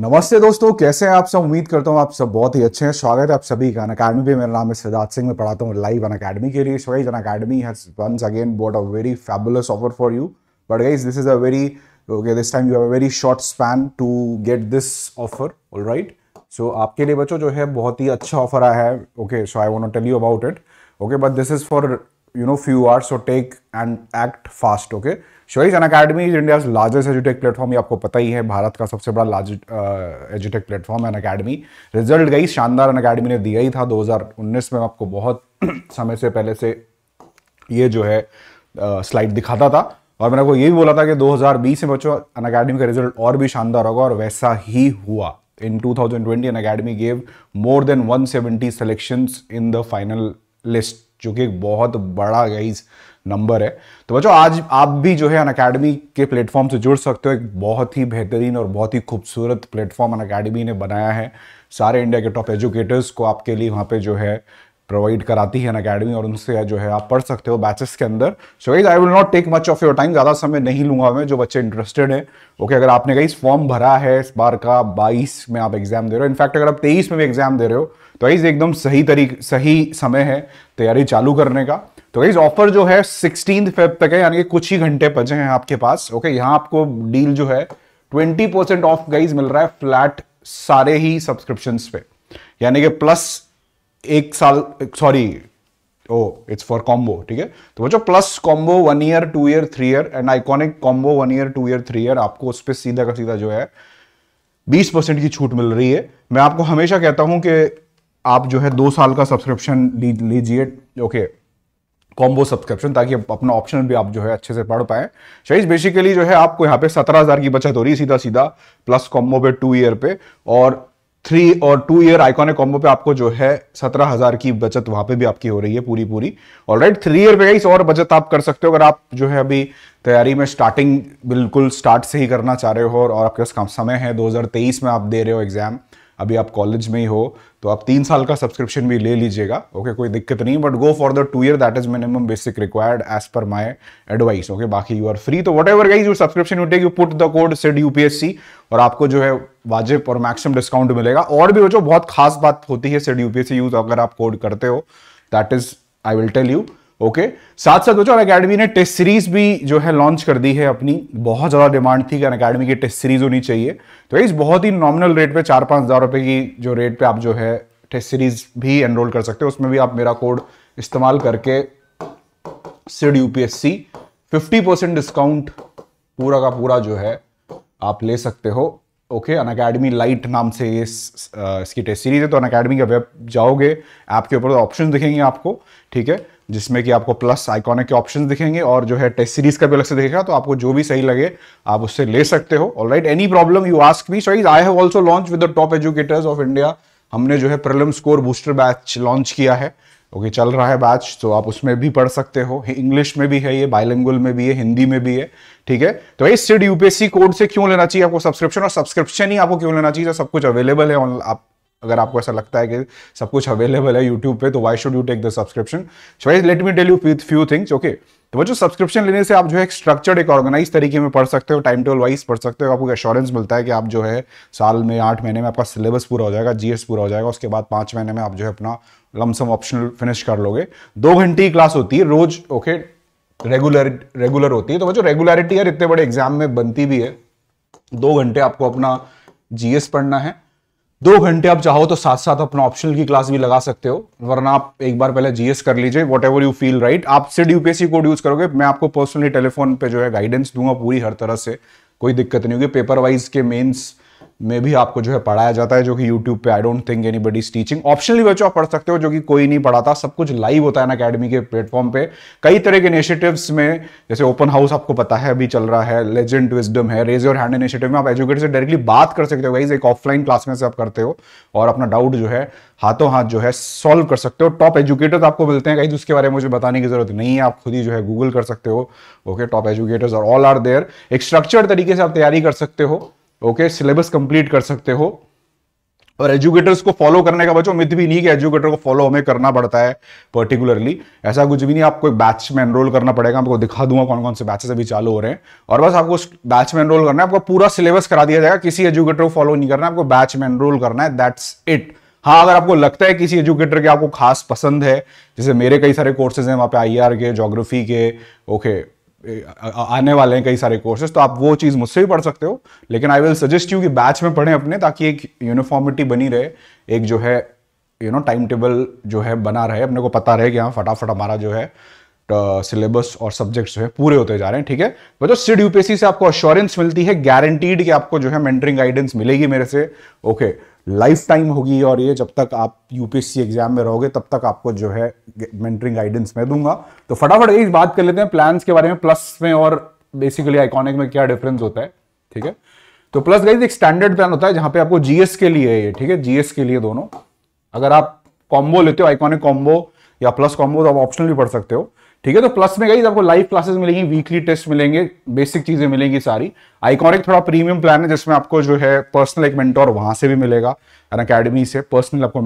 नमस्ते दोस्तों कैसे हैं आप सब उम्मीद करता हूँ आप सब बहुत ही अच्छे हैं स्वागत है आप सभी का अन अकेडमी पे मेरा नाम है सिद्धार्थ सिंह मैं पढ़ाता हूँ लाइव अन अकेडमी के लिए guys Unacademy once again brought a very fabulous offer for you but guys this is a very okay this time you have a very short span to get this offer all right so आपके लिए बच्चों जो है बहुत ही अच्छा offer आया है okay so I want tell you about it okay but this is for you know few hours so take and act fast okay शिवाजी Unacademy is India's largest एजुटेक प्लेटफॉर्म ये आपको पता ही है भारत का सबसे बड़ा लार्ज एजुटेक प्लेटफॉर्म एन अकेडमी रिजल्ट गई शानदार अन अकेडमी ने दिया ही था 2019 में आपको बहुत समय से पहले से ये जो है स्लाइड uh, दिखाता था और मैंने आपको ये भी बोला था कि 2020 में बच्चों अन अकेडमी का रिजल्ट और भी शानदार होगा और वैसा ही हुआ in 2020 an gave more than one seventy selections in the final list जो कि एक बहुत बड़ा गाइज नंबर है तो बच्चों आज आप भी जो है अन अकेडमी के प्लेटफॉर्म से जुड़ सकते हो एक बहुत ही बेहतरीन और बहुत ही खूबसूरत प्लेटफॉर्म अन अकेडमी ने बनाया है सारे इंडिया के टॉप एजुकेटर्स को आपके लिए वहाँ पे जो है प्रोवाइड कराती है अकेडमी और उनसे जो है आप पढ़ सकते हो बैचेस के अंदर so guys I will not take much of your time ज़्यादा समय नहीं लूंगा मैं जो बच्चे इंटरेस्टेड हैं ओके okay, अगर आपने गाइज फॉर्म भरा है इस बार का बाईस में आप एग्जाम दे रहे हो इनफैक्ट अगर आप तेईस में भी एग्जाम दे रहे हो तो गाइज एकदम सही तरीक सही समय है तैयारी चालू करने का तो गाइज ऑफर जो है सिक्सटीन फेब तक है यानी कि कुछ ही घंटे बचे हैं आपके पास ओके okay, यहाँ आपको डील जो है ट्वेंटी ऑफ गाइज मिल रहा है फ्लैट सारे ही सब्सक्रिप्शन पे यानी कि प्लस एक साल sorry oh it's for combo ठीक है तो बच्चों plus combo one year two year three year and iconic combo one year two year three year आपको उस पर सीधा का सीधा जो है बीस परसेंट की छूट मिल रही है मैं आपको हमेशा कहता हूं कि आप जो है दो साल का सब्सक्रिप्शन लीजिए ओके कॉम्बो सब्सक्रिप्शन ताकि अपना ऑप्शन भी आप जो है अच्छे से पढ़ पाए शहीज बेसिकली जो है आपको यहाँ पे सत्रह हज़ार की बचत हो रही है सीधा सीधा प्लस कॉम्बो पे टू ईयर पे और थ्री और टू ईयर आइकॉनिक कॉम्बो पे आपको जो है सत्रह हजार की बचत वहां पे भी आपकी हो रही है पूरी पूरी ऑल राइट थ्री ईयर पे गाइस और बचत आप कर सकते हो अगर आप जो है अभी तैयारी में स्टार्टिंग बिल्कुल स्टार्ट से ही करना चाह रहे हो और आपके पास समय है दो में आप दे रहे हो एग्जाम अभी आप कॉलेज में ही हो तो आप तीन साल का सब्सक्रिप्शन भी ले लीजिएगा ओके okay, कोई दिक्कत नहीं but go for the two year that is minimum basic required as per my advice okay बाकी यू आर फ्री तो whatever guys you subscription you take you put the code SID UPSC और आपको जो है वाजिब और maximum discount मिलेगा और भी जो बहुत खास बात होती है सेड यूपीएससी यूज अगर आप कोड करते हो that is I will tell you okay साथ साथ बच्चों अकेडमी ने टेस्ट सीरीज भी जो है लॉन्च कर दी है अपनी बहुत ज़्यादा डिमांड थी कि अकेडमी की टेस्ट सीरीज होनी चाहिए तो इस बहुत ही नॉमिनल रेट पे चार पांच हज़ार रुपए की जो रेट पे आप जो है टेस्ट सीरीज भी एनरोल कर सकते हो उसमें भी आप मेरा कोड इस्तेमाल करके SID UPSC fifty percent discount पूरा का पूरा जो है आप ले सकते हो ओके अन अकेडमी लाइट नाम से ये इस, इसकी टेस्ट सीरीज है तो अन अकेडमी का वेब जाओगे ऐप के ऊपर ऑप्शन तो दिखेंगे आपको ठीक है जिसमें कि आपको प्लस आइकॉनिक के ऑप्शन दिखेंगे और जो है टेस्ट सीरीज का भी अलग से दिखेगा तो आपको जो भी सही लगे आप उससे ले सकते हो all right any problem you ask me so I have also launch with the top educators of India हमने जो है prelims score booster batch launch किया है ओके okay, चल रहा है बैच तो आप उसमें भी पढ़ सकते हो इंग्लिश में भी है ये बायलिंगुअल में भी है हिंदी में भी है ठीक है तो इस सीड यूपीएससी कोड से क्यों लेना चाहिए आपको सब्सक्रिप्शन और सब्सक्रिप्शन ही आपको क्यों लेना चाहिए सब कुछ अवेलेबल है आप अगर आपको ऐसा लगता है कि सब कुछ अवेलेबल है यूट्यूब पे तो why should you take the subscription let me tell you few things okay तो वो जो सब्सक्रिप्शन लेने से आप जो है एक स्ट्रक्चर्ड एक ऑर्गेनाइज तरीके में पढ़ सकते हो टाइम टेबल वाइज पढ़ सकते हो आपको एश्योरेंस मिलता है कि आप जो है साल में आठ महीने में आपका सिलेबस पूरा हो जाएगा जीएस पूरा हो जाएगा उसके बाद पाँच महीने में आप जो है अपना लमसम ऑप्शनल फिनिश कर लोगे दो घंटे की क्लास होती है रोज ओके रेगुलर रेगुलर होती है तो वो जो रेगुलरिटी यार इतने बड़े एग्जाम में बनती भी है दो घंटे आपको अपना जीएस पढ़ना है दो घंटे आप चाहो तो साथ साथ अपना ऑप्शनल की क्लास भी लगा सकते हो वरना आप एक बार पहले जीएस कर लीजिए whatever you feel right आप सिर्फ यूपीएससी कोड यूज करोगे मैं आपको पर्सनली टेलीफोन पे जो है गाइडेंस दूंगा पूरी हर तरह से कोई दिक्कत नहीं होगी पेपर वाइज के मेंस में भी आपको जो है पढ़ाया जाता है जो कि यूट्यूब पे I don't think anybody teaching optionally बच्चों आप पढ़ सकते हो जो कि कोई नहीं पढ़ाता सब कुछ लाइव होता है ना अकेडमी के प्लेटफॉर्म पे कई तरह के इनिशिएटिव्स में जैसे ओपन हाउस आपको पता है अभी चल रहा है लेजेंड विजडम है रेज योर हैंड इनिशिएटिव में आप एजुकेटर से डायरेक्टली बात कर सकते हो गाइज एक ऑफलाइन क्लास में से आप करते हो और अपना डाउट जो है हाथों हाथ जो है सॉल्व कर सकते हो टॉप एजुकेटर्स आपको मिलते हैं गाइज उसके बारे में मुझे बताने की जरूरत नहीं है आप खुद ही जो है गूगल कर सकते हो ओके टॉप एजुकेटर्स और ऑल आर देयर एक स्ट्रक्चर्ड तरीके से आप तैयारी कर सकते हो ओके सिलेबस कंप्लीट कर सकते हो और एजुकेटर्स को फॉलो करने का बच्चों मिथ भी नहीं कि एजुकेटर को फॉलो हमें करना पड़ता है पर्टिकुलरली ऐसा कुछ भी नहीं आपको एक बैच में एनरोल करना पड़ेगा आपको दिखा दूंगा कौन कौन से बैचेस अभी चालू हो रहे हैं और बस आपको बैच में एनरोल करना है आपको पूरा सिलेबस करा दिया जाएगा किसी एजुकेटर को फॉलो नहीं करना है आपको बैच में एनरोल करना है दैट्स इट हाँ अगर आपको लगता है किसी एजुकेटर के आपको खास पसंद है जैसे मेरे कई सारे कोर्सेज हैं वहाँ पे आई के जोग्राफी के ओके आने वाले हैं कई सारे कोर्सेज तो आप वो चीज़ मुझसे भी पढ़ सकते हो लेकिन आई विल सजेस्ट यू कि बैच में पढ़ें अपने ताकि एक यूनिफॉर्मिटी बनी रहे एक जो है यू नो टाइम टेबल जो है बना रहे अपने को पता रहे कि हाँ फटाफट हमारा जो है सिलेबस और सब्जेक्ट्स जो है पूरे होते जा रहे हैं ठीक है बच्चों सिड यूपीएससी से आपको अश्योरेंस मिलती है गारंटीड कि आपको जो है मेंटरिंग गाइडेंस मिलेगी मेरे से ओके okay. लाइफ टाइम होगी और ये जब तक आप यूपीएससी एग्जाम में रहोगे तब तक आपको जो है मेंटरिंग गाइडेंस मैं दूंगा तो फटाफट एक बात कर लेते हैं प्लान्स के बारे में प्लस में और बेसिकली आइकॉनिक में क्या डिफरेंस होता है ठीक है तो प्लस गाइज एक स्टैंडर्ड प्लान होता है जहां पे आपको जीएस के लिए है ये ठीक है जीएस के लिए दोनों अगर आप कॉम्बो लेते हो आइकॉनिक कॉम्बो या प्लस कॉम्बो तो आप ऑप्शनली पढ़ सकते हो ठीक है तो प्लस में गई आपको लाइव क्लासेस मिलेंगी वीकली टेस्ट मिलेंगे बेसिक चीजें मिलेंगी सारी आइकॉनिक थोड़ा प्रीमियम प्लान है जिसमें आपको जो है पर्सनल एक मेंटोर वहां से भी मिलेगा अकेडमी से पर्सनल आपको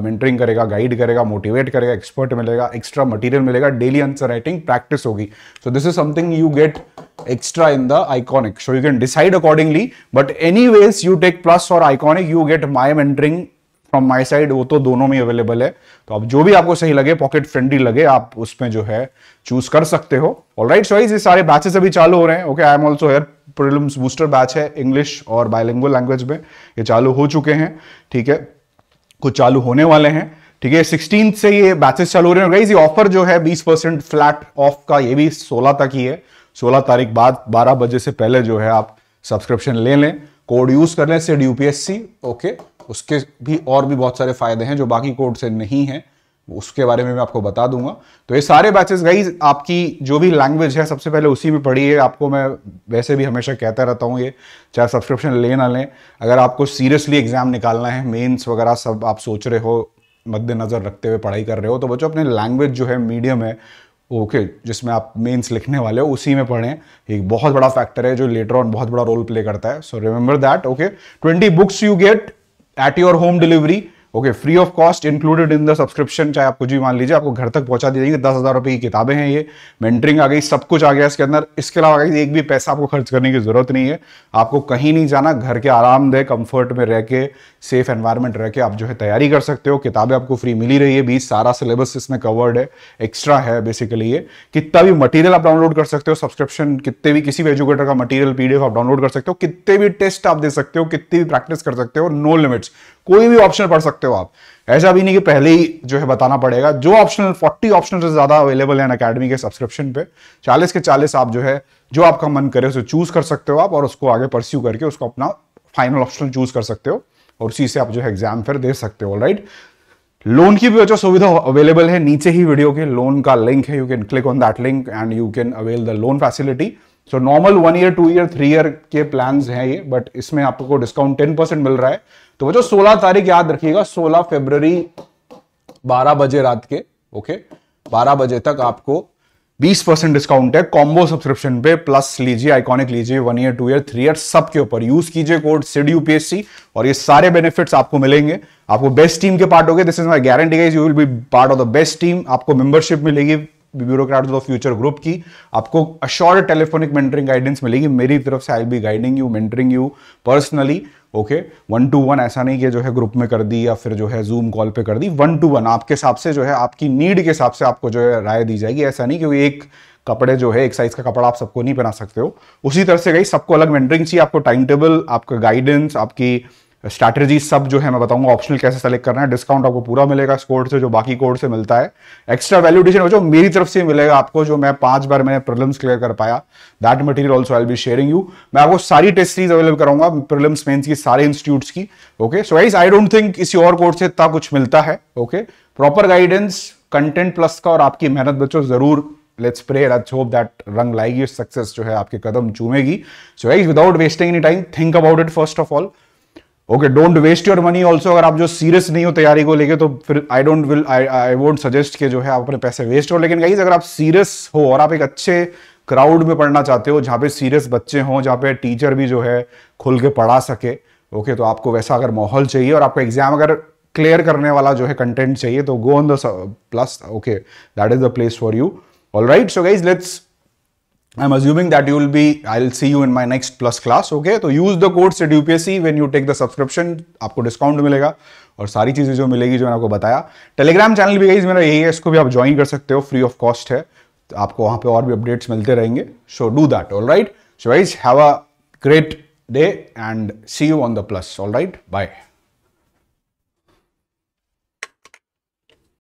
मेंटरिंग करेगा गाइड करेगा मोटिवेट करेगा एक्सपर्ट मिलेगा एक्स्ट्रा मटेरियल मिलेगा डेली आंसर राइटिंग प्रैक्टिस होगी so this is something you get extra in the iconic so you can decide accordingly but any you take plus और iconic you get my mentoring from my side वो तो दोनों में available है तो आप जो भी आपको सही लगे पॉकेट फ्रेंडली लगे आप उसमें जो है चूज कर सकते हो ऑल राइट सॉइज ये सारे बैचेस अभी चालू हो रहे हैं okay I am also here prelims booster batch है इंग्लिश और बायलिंगुअल लैंग्वेज में ये चालू हो चुके हैं ठीक है कुछ चालू होने वाले हैं ठीक है सिक्सटीन से ये बैचेस चालू हो रहे हैं गाइज ये ऑफर जो है बीस परसेंट फ्लैट ऑफ का ये भी सोलह तक ही है सोलह तारीख बाद बारह बजे से पहले जो है आप सब्सक्रिप्शन ले लें कोड यूज कर लें सेड यूपीएससी ओके उसके भी और भी बहुत सारे फ़ायदे हैं जो बाकी कोड से नहीं है उसके बारे में मैं आपको बता दूंगा तो ये सारे बैचेस गई आपकी जो भी लैंग्वेज है सबसे पहले उसी में पढ़ी है आपको मैं वैसे भी हमेशा कहता रहता हूँ ये चाहे सब्सक्रिप्शन ले ना लें अगर आपको सीरियसली एग्ज़ाम निकालना है मेंस वगैरह सब आप सोच रहे हो मद्देनज़र रखते हुए पढ़ाई कर रहे हो तो बच्चों अपने लैंग्वेज जो है मीडियम है ओके okay, जिसमें आप मेंस लिखने वाले हो उसी में पढ़ें एक बहुत बड़ा फैक्टर है जो लेटर ऑन बहुत बड़ा रोल प्ले करता है so remember that okay twenty books you get at your home delivery okay free of cost included in the subscription चाहे आप कुछ भी मान लीजिए आपको घर तक पहुंचा दी जाएंगे दस हज़ार रुपये की किताबें हैं ये मेंटरिंग आ गई सब कुछ आ गया इसके अंदर इसके अलावा एक भी पैसा आपको खर्च करने की ज़रूरत नहीं है आपको कहीं नहीं जाना घर के आरामदेह कंफर्ट में रह के सेफ एनवायरमेंट रह के आप जो है तैयारी कर सकते हो किताबें आपको फ्री मिली रही है बीस सारा सिलेबस इसमें कवर्ड है एक्स्ट्रा है बेसिकली ये कितना भी मटीरियल आप डाउनलोड कर सकते हो सब्सक्रिप्शन कितने भी किसी भी एजुकेटर का मटीरियल पीडीएफ आप डाउनलोड कर सकते हो कितने भी टेस्ट आप दे सकते हो कितनी भी प्रैक्टिस कर सकते हो नो लिमिट्स कोई भी ऑप्शन पढ़ सकते हो आप ऐसा भी नहीं कि पहले ही जो है बताना पड़ेगा जो ऑप्शनल 40 ऑप्शन से ज्यादा अवेलेबल है अकेडमी के सब्सक्रिप्शन पे 40 के 40 आप जो है जो आपका मन करे उसे चूज कर सकते हो आप और उसको आगे परस्यू करके उसको अपना फाइनल ऑप्शन चूज कर सकते हो और उसी से आप जो है एग्जाम फिर दे सकते हो राइट लोन की भी जो सुविधा अवेलेबल है नीचे ही वीडियो के लोन का लिंक है you can click on that link and you can avail the loan facility so normal one year two year three year के प्लान हैं ये बट इसमें आपको डिस्काउंट टेन परसेंट मिल रहा है तो बच्चों सोलह तारीख याद रखिएगा सोलह फेब्रवरी बारह बजे रात के ओके बारह बजे तक आपको 20 परसेंट डिस्काउंट है कॉम्बो सब्सक्रिप्शन पे प्लस लीजिए आइकॉनिक लीजिए one year two year three year सब के ऊपर यूज कीजिए कोड डी यूपीएससी और ये सारे बेनिफिट्स आपको मिलेंगे आपको बेस्ट टीम के पार्ट हो गए this is my guarantee guys you will be part of the best team आपको मेंबरशिप मिलेगी ब्यूरोक्रेट ऑफ फ्यूचर ग्रुप की आपको अश्योर टेलीफोनिक मेंटरिंग गाइडेंस मिलेगी मेरी तरफ से I be guiding you mentoring you personally okay one to one ऐसा नहीं कि जो है ग्रुप में कर दी या फिर जो है जूम कॉल पे कर दी वन टू वन आपके हिसाब से जो है आपकी नीड के हिसाब से आपको जो है राय दी जाएगी ऐसा नहीं क्योंकि एक कपड़े जो है एक साइज का कपड़ा आप सबको नहीं पहना सकते हो उसी तरह से गई सबको अलग मेंटरिंग चाहिए आपको टाइम टेबल आपका गाइडेंस आपकी स्ट्रैटेजी सब जो है मैं बताऊंगा ऑप्शनल कैसे सेलेक्ट करना है डिस्काउंट आपको पूरा मिलेगा इस कोड से जो बाकी कोड से मिलता है एक्स्ट्रा वैल्यूडेशन जो मेरी तरफ से मिलेगा आपको जो मैं पांच बार मैंने प्रॉब्लम्स क्लियर कर पाया that material also I be sharing you मैं आपको सारी टेस्ट सीरीज अवेलेबल कराऊंगा प्रिलिम्स मेन्स की सारे इंस्टीट्यूट्स की okay so guys I don't think किसी और कोर्स से इतना कुछ मिलता है okay proper guidance content plus का और आपकी मेहनत बच्चों जरूर let's pray let's hope that रंग लाएगी सक्सेस जो है आपके कदम चूमेगी so guys without wasting any time think about it first of all okay don't waste your money also अगर आप जो सीरियस नहीं हो तैयारी को लेके तो फिर I don't will I I suggest के जो है आप अपने पैसे वेस्ट हो लेकिन गाइज अगर आप सीरियस हो और आप एक अच्छे क्राउड में पढ़ना चाहते हो जहाँ पे सीरियस बच्चे हों जहाँ पे टीचर भी जो है खुल के पढ़ा सके ओके तो आपको वैसा अगर माहौल चाहिए और आपका एग्जाम अगर क्लियर करने वाला जो है कंटेंट चाहिए तो go on the plus okay that is the place for you all right so guys let's I'm assuming that you will be, I'll see you in my next plus class, okay? तो use the code C when you take the subscription, आपको discount मिलेगा और सारी चीज़ें जो मिलेगी जो मैंने आपको बताया टेलीग्राम चैनल भी गई मेरा यही है इसको भी आप ज्वाइन कर सकते हो फ्री ऑफ कॉस्ट है तो आपको वहां पे और भी अपडेट्स मिलते रहेंगे so do that all right so guys have a great day and see you on the plus all right bye